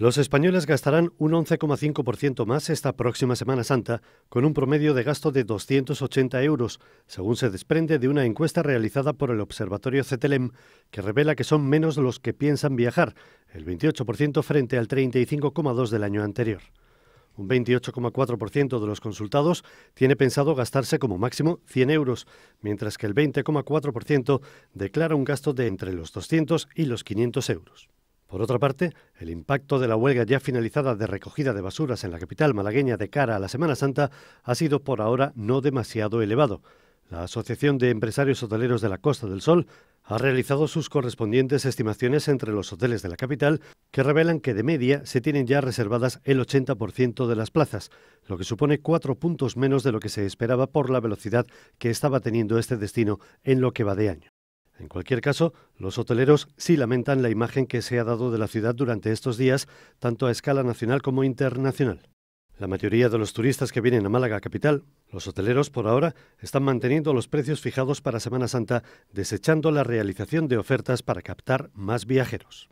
Los españoles gastarán un 11,5% más esta próxima Semana Santa, con un promedio de gasto de 280 euros, según se desprende de una encuesta realizada por el Observatorio CETELEM, que revela que son menos los que piensan viajar, el 28% frente al 35,2% del año anterior. Un 28,4% de los consultados tiene pensado gastarse como máximo 100 euros, mientras que el 20,4% declara un gasto de entre los 200 y los 500 euros. Por otra parte, el impacto de la huelga ya finalizada de recogida de basuras en la capital malagueña de cara a la Semana Santa ha sido por ahora no demasiado elevado. La Asociación de Empresarios Hoteleros de la Costa del Sol ha realizado sus correspondientes estimaciones entre los hoteles de la capital, que revelan que de media se tienen ya reservadas el 80% de las plazas, lo que supone cuatro puntos menos de lo que se esperaba por la velocidad que estaba teniendo este destino en lo que va de año. En cualquier caso, los hoteleros sí lamentan la imagen que se ha dado de la ciudad durante estos días, tanto a escala nacional como internacional. La mayoría de los turistas que vienen a Málaga capital, los hoteleros por ahora están manteniendo los precios fijados para Semana Santa, desechando la realización de ofertas para captar más viajeros.